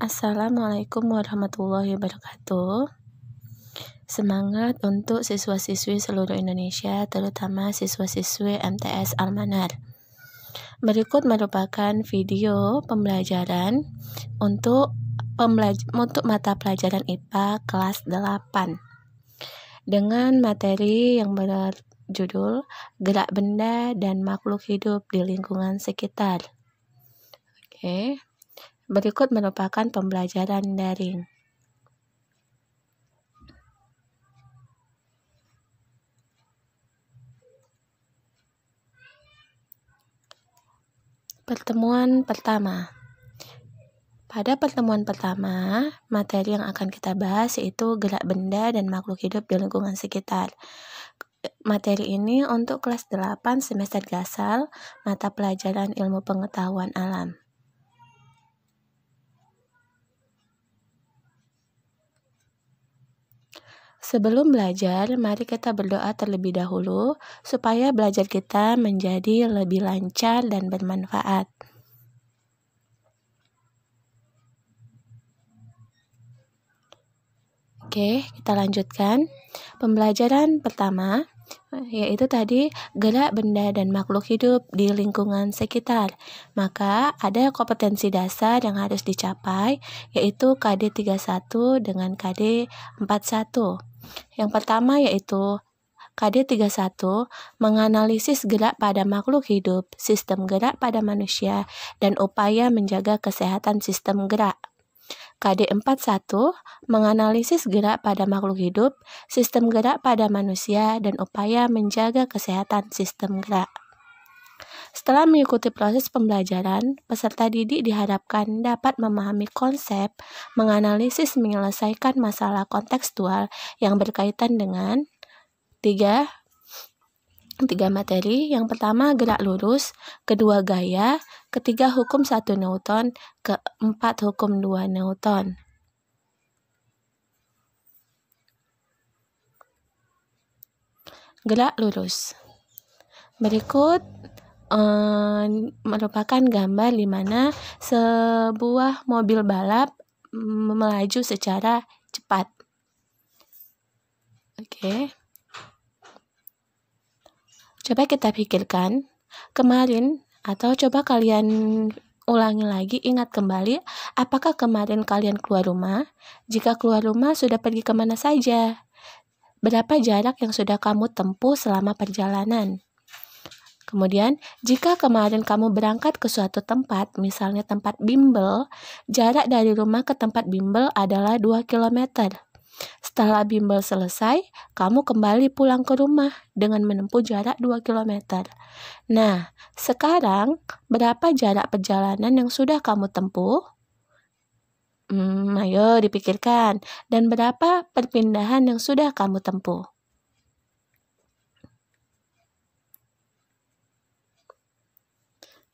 Assalamualaikum warahmatullahi wabarakatuh. Semangat untuk siswa-siswi seluruh Indonesia, terutama siswa-siswi MTS Almanar. Berikut merupakan video pembelajaran untuk pembelaj untuk mata pelajaran IPA kelas 8 dengan materi yang berjudul Gerak Benda dan Makhluk Hidup di Lingkungan Sekitar. Oke. Okay. Berikut merupakan pembelajaran daring. Pertemuan pertama. Pada pertemuan pertama, materi yang akan kita bahas yaitu gerak benda dan makhluk hidup di lingkungan sekitar. Materi ini untuk kelas 8 semester gasal, mata pelajaran ilmu pengetahuan alam. Sebelum belajar, mari kita berdoa terlebih dahulu supaya belajar kita menjadi lebih lancar dan bermanfaat. Oke, kita lanjutkan. Pembelajaran pertama yaitu tadi gerak benda dan makhluk hidup di lingkungan sekitar. Maka ada kompetensi dasar yang harus dicapai yaitu KD 31 dengan KD 41. Yang pertama yaitu KD31 menganalisis gerak pada makhluk hidup, sistem gerak pada manusia, dan upaya menjaga kesehatan sistem gerak. KD41 menganalisis gerak pada makhluk hidup, sistem gerak pada manusia, dan upaya menjaga kesehatan sistem gerak. Setelah mengikuti proses pembelajaran, peserta didik diharapkan dapat memahami konsep, menganalisis, menyelesaikan masalah kontekstual yang berkaitan dengan tiga tiga materi. Yang pertama gerak lurus, kedua gaya, ketiga hukum satu Newton, keempat hukum dua Newton. Gerak lurus. Berikut um, merupakan gambar di mana sebuah mobil balap melaju secara cepat. Oke. Okay. Coba kita pikirkan kemarin atau coba kalian ulangi lagi, ingat kembali apakah kemarin kalian keluar rumah? Jika keluar rumah sudah pergi kemana saja? Berapa jarak yang sudah kamu tempuh selama perjalanan? Kemudian, jika kemarin kamu berangkat ke suatu tempat, misalnya tempat bimbel, jarak dari rumah ke tempat bimbel adalah 2 km. Setelah bimbel selesai, kamu kembali pulang ke rumah dengan menempuh jarak 2 km. Nah, sekarang berapa jarak perjalanan yang sudah kamu tempuh? Hmm, ayo dipikirkan. Dan berapa perpindahan yang sudah kamu tempuh?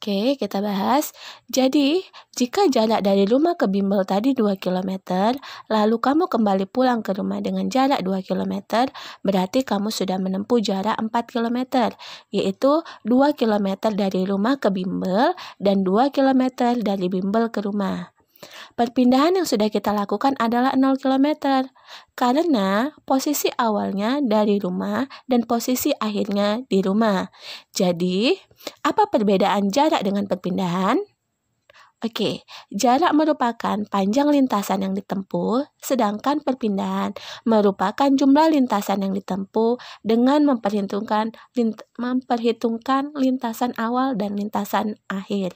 Oke, kita bahas. Jadi, jika jarak dari rumah ke bimbel tadi 2 km, lalu kamu kembali pulang ke rumah dengan jarak 2 km, berarti kamu sudah menempuh jarak 4 km, yaitu 2 km dari rumah ke bimbel dan 2 km dari bimbel ke rumah. Perpindahan yang sudah kita lakukan adalah 0 km karena posisi awalnya dari rumah dan posisi akhirnya di rumah. Jadi, apa perbedaan jarak dengan perpindahan? Oke, jarak merupakan panjang lintasan yang ditempuh, sedangkan perpindahan merupakan jumlah lintasan yang ditempuh dengan memperhitungkan lint memperhitungkan lintasan awal dan lintasan akhir.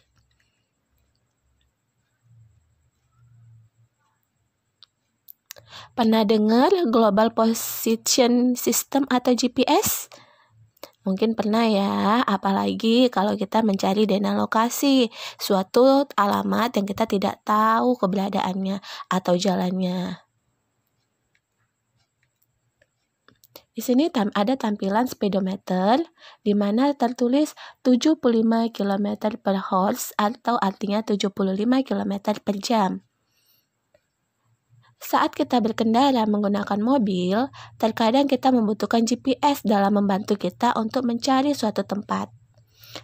Pernah dengar Global Position System atau GPS? Mungkin pernah ya, apalagi kalau kita mencari dana lokasi, suatu alamat yang kita tidak tahu keberadaannya atau jalannya. Di sini ada tampilan speedometer di mana tertulis 75 km per horse atau artinya 75 km per jam. Saat kita berkendara menggunakan mobil, terkadang kita membutuhkan GPS dalam membantu kita untuk mencari suatu tempat.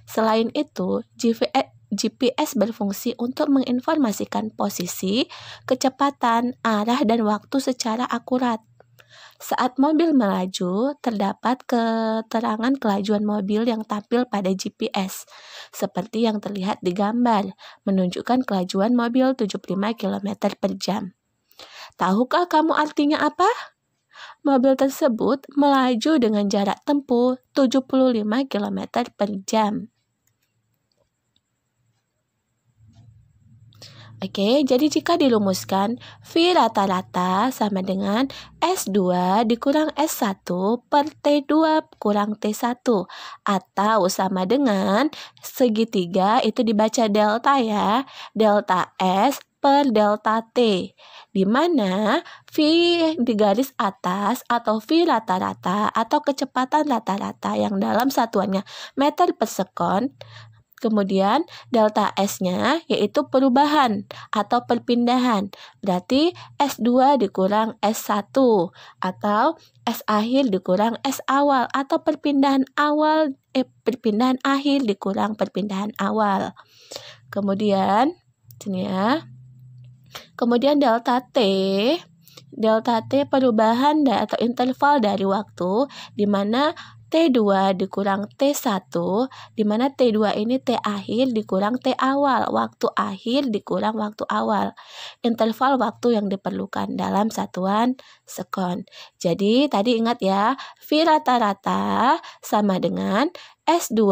Selain itu, GPS eh, berfungsi untuk menginformasikan posisi, kecepatan, arah, dan waktu secara akurat. Saat mobil melaju, terdapat keterangan kelajuan mobil yang tampil pada GPS, seperti yang terlihat di gambar, menunjukkan kelajuan mobil 75 km per jam. Tahukah kamu artinya apa? Mobil tersebut melaju dengan jarak tempuh 75 km per jam. Oke, jadi jika dilumuskan, V rata-rata sama dengan S2 dikurang S1 per T2 kurang T1 atau sama dengan segitiga itu dibaca delta ya, delta S per delta T di mana V di garis atas atau V rata-rata atau kecepatan rata-rata yang dalam satuannya meter per sekon Kemudian delta S-nya yaitu perubahan atau perpindahan. Berarti S2 dikurang S1 atau S akhir dikurang S awal atau perpindahan awal eh perpindahan akhir dikurang perpindahan awal. Kemudian sini ya. Kemudian delta T delta T perubahan atau interval dari waktu di mana T2 dikurang T1 di mana T2 ini T akhir dikurang T awal, waktu akhir dikurang waktu awal. Interval waktu yang diperlukan dalam satuan sekon. Jadi tadi ingat ya, V rata-rata sama dengan S2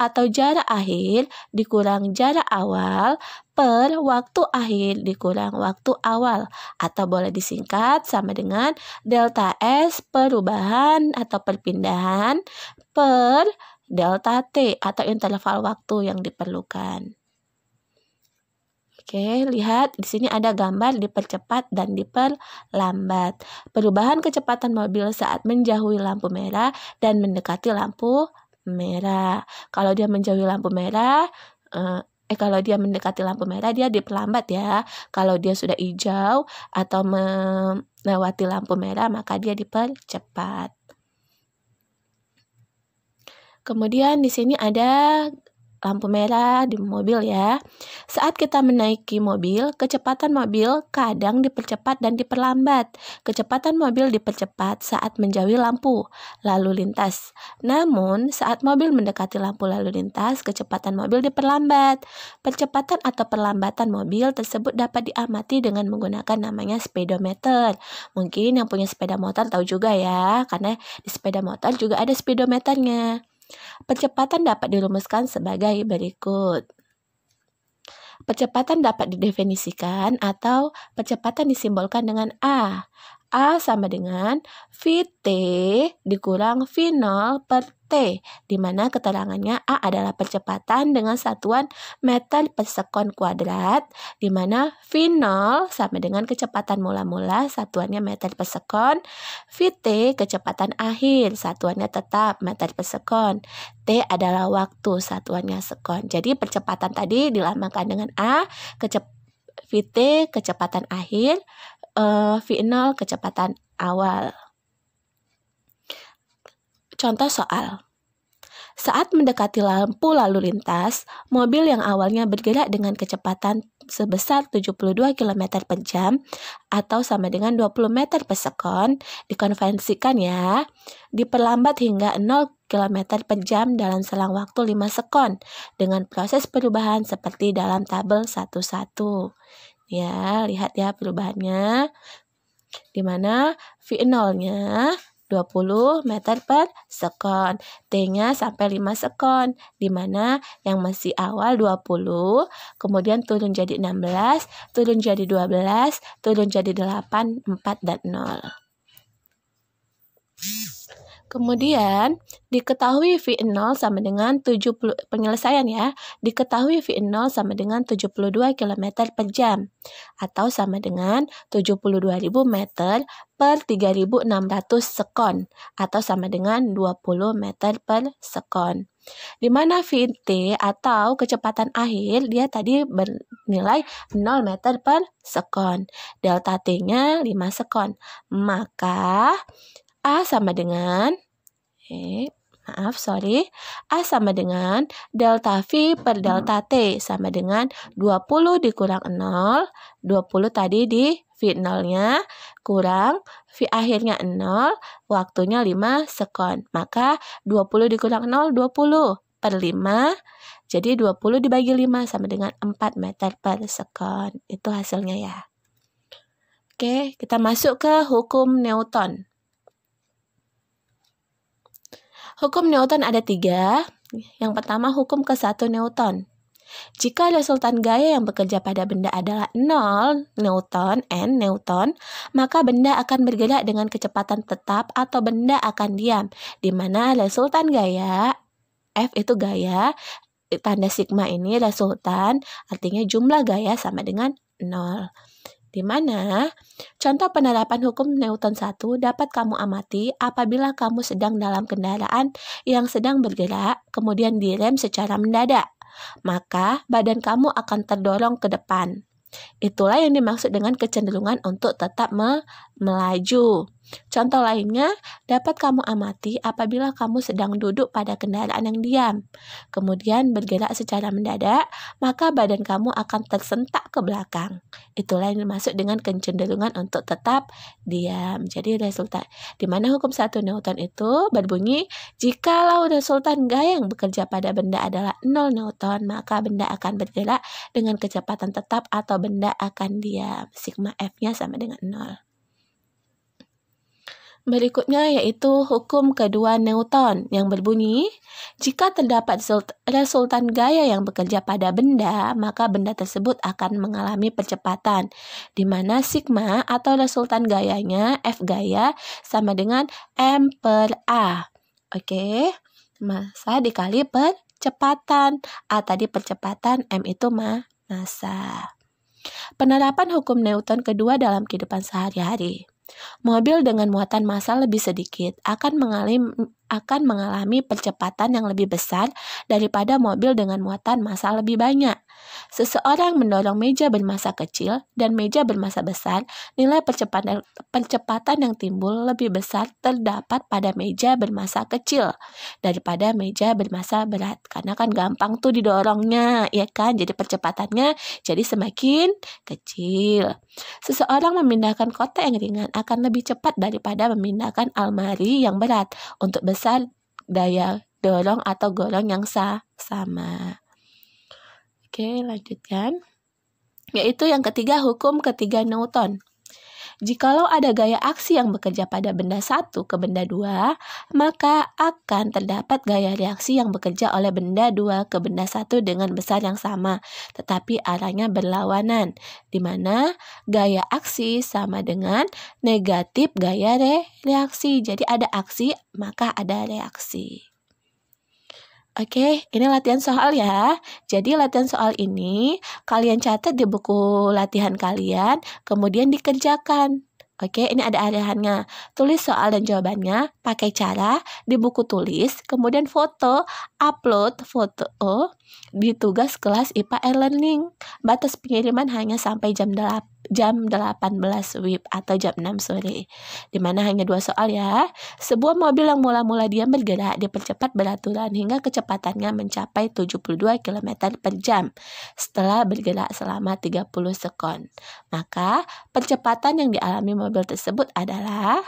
atau jarak akhir dikurang jarak awal per waktu akhir dikurang waktu awal atau boleh disingkat sama dengan delta S perubahan atau perpindahan per delta T atau interval waktu yang diperlukan. Oke, lihat di sini ada gambar dipercepat dan diperlambat. Perubahan kecepatan mobil saat menjauhi lampu merah dan mendekati lampu merah. Kalau dia menjauhi lampu merah, eh, eh kalau dia mendekati lampu merah dia diperlambat ya. Kalau dia sudah hijau atau melewati lampu merah maka dia dipercepat. Kemudian di sini ada lampu merah di mobil ya. Saat kita menaiki mobil, kecepatan mobil kadang dipercepat dan diperlambat. Kecepatan mobil dipercepat saat menjauhi lampu lalu lintas. Namun, saat mobil mendekati lampu lalu lintas, kecepatan mobil diperlambat. Percepatan atau perlambatan mobil tersebut dapat diamati dengan menggunakan namanya speedometer. Mungkin yang punya sepeda motor tahu juga ya, karena di sepeda motor juga ada speedometernya. Percepatan dapat dirumuskan sebagai berikut. Percepatan dapat didefinisikan atau percepatan disimbolkan dengan A. A sama dengan VT dikurang V0 per T, di mana keterangannya A adalah percepatan dengan satuan meter per sekon kuadrat, di mana V0 sama dengan kecepatan mula-mula satuannya meter per sekon, VT kecepatan akhir satuannya tetap meter per sekon, T adalah waktu satuannya sekon. Jadi percepatan tadi dilambangkan dengan A, kecepatan VT kecepatan akhir, uh, eh, V0 kecepatan awal. Contoh soal. Saat mendekati lampu lalu lintas, mobil yang awalnya bergerak dengan kecepatan sebesar 72 km per jam atau sama dengan 20 meter per sekon, dikonvensikan ya, diperlambat hingga 0 km per jam dalam selang waktu 5 sekon dengan proses perubahan seperti dalam tabel 11. Ya, lihat ya perubahannya. Dimana V0-nya 20 meter per sekon. T-nya sampai 5 sekon. Dimana yang masih awal 20, kemudian turun jadi 16, turun jadi 12, turun jadi 8, 4, dan 0. Kemudian diketahui V0 sama dengan 70 penyelesaian ya, diketahui V0 sama dengan 72 km per jam atau sama dengan 72.000 meter per 3.600 sekon atau sama dengan 20 meter per sekon. Di mana VT atau kecepatan akhir dia tadi bernilai 0 meter per sekon. Delta T-nya 5 sekon. Maka A sama dengan Eh, maaf, sorry. A sama dengan delta V per delta T sama dengan 20 dikurang 0. 20 tadi di V0-nya kurang V akhirnya 0, waktunya 5 sekon. Maka 20 dikurang 0, 20 per 5. Jadi 20 dibagi 5 sama dengan 4 meter per sekon. Itu hasilnya ya. Oke, kita masuk ke hukum Newton. Hukum Newton ada tiga. Yang pertama, hukum ke satu Newton. Jika resultan gaya yang bekerja pada benda adalah 0 Newton, N Newton, maka benda akan bergerak dengan kecepatan tetap atau benda akan diam, di mana resultan gaya, F itu gaya, tanda sigma ini resultan, artinya jumlah gaya sama dengan 0 di mana contoh penerapan hukum Newton 1 dapat kamu amati apabila kamu sedang dalam kendaraan yang sedang bergerak, kemudian direm secara mendadak. Maka badan kamu akan terdorong ke depan. Itulah yang dimaksud dengan kecenderungan untuk tetap melaju. Contoh lainnya dapat kamu amati apabila kamu sedang duduk pada kendaraan yang diam, kemudian bergerak secara mendadak, maka badan kamu akan tersentak ke belakang. Itulah yang dimaksud dengan kecenderungan untuk tetap diam. Jadi resultan di mana hukum satu Newton itu berbunyi jikalau resultan gaya yang bekerja pada benda adalah 0 Newton, maka benda akan bergerak dengan kecepatan tetap atau benda akan diam. Sigma F-nya sama dengan 0. Berikutnya yaitu hukum kedua Newton yang berbunyi, jika terdapat resultan gaya yang bekerja pada benda, maka benda tersebut akan mengalami percepatan, di mana sigma atau resultan gayanya F gaya sama dengan M per A. Oke, masa dikali percepatan. A tadi percepatan, M itu ma masa. Penerapan hukum Newton kedua dalam kehidupan sehari-hari. Mobil dengan muatan massa lebih sedikit akan mengalami akan mengalami percepatan yang lebih besar daripada mobil dengan muatan massa lebih banyak. Seseorang mendorong meja bermasa kecil dan meja bermasa besar, nilai percepatan, percepatan yang timbul lebih besar terdapat pada meja bermasa kecil daripada meja bermasa berat. Karena kan gampang tuh didorongnya, ya kan? Jadi percepatannya jadi semakin kecil. Seseorang memindahkan kota yang ringan akan lebih cepat daripada memindahkan almari yang berat untuk besar daya dorong atau golong yang sa sama. Oke, lanjutkan. Yaitu yang ketiga, hukum ketiga Newton. Jikalau ada gaya aksi yang bekerja pada benda satu ke benda dua, maka akan terdapat gaya reaksi yang bekerja oleh benda dua ke benda satu dengan besar yang sama, tetapi arahnya berlawanan, di mana gaya aksi sama dengan negatif gaya re reaksi. Jadi ada aksi, maka ada reaksi. Oke, ini latihan soal ya. Jadi latihan soal ini kalian catat di buku latihan kalian, kemudian dikerjakan. Oke, ini ada arahannya. Tulis soal dan jawabannya pakai cara di buku tulis, kemudian foto, upload foto Oh, di tugas kelas IPA e Learning. Batas pengiriman hanya sampai jam 8 jam 18 WIB atau jam 6 sore, di mana hanya dua soal ya. Sebuah mobil yang mula-mula dia bergerak dipercepat beraturan hingga kecepatannya mencapai 72 km per jam setelah bergerak selama 30 sekon. Maka percepatan yang dialami mobil tersebut adalah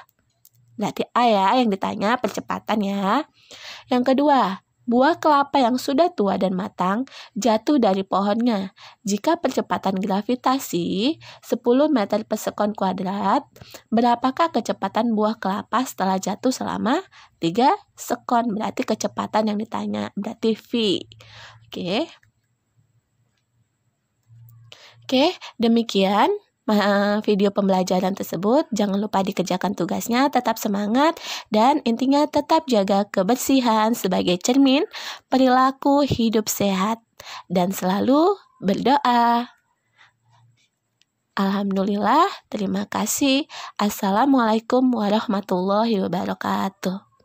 Berarti A ya yang ditanya percepatannya. Yang kedua, Buah kelapa yang sudah tua dan matang jatuh dari pohonnya. Jika percepatan gravitasi 10 meter per sekon kuadrat, berapakah kecepatan buah kelapa setelah jatuh selama 3 sekon? Berarti kecepatan yang ditanya, berarti V. Oke. Oke, demikian Eh, video pembelajaran tersebut. Jangan lupa dikerjakan tugasnya, tetap semangat, dan intinya tetap jaga kebersihan sebagai cermin perilaku hidup sehat dan selalu berdoa. Alhamdulillah, terima kasih. Assalamualaikum warahmatullahi wabarakatuh.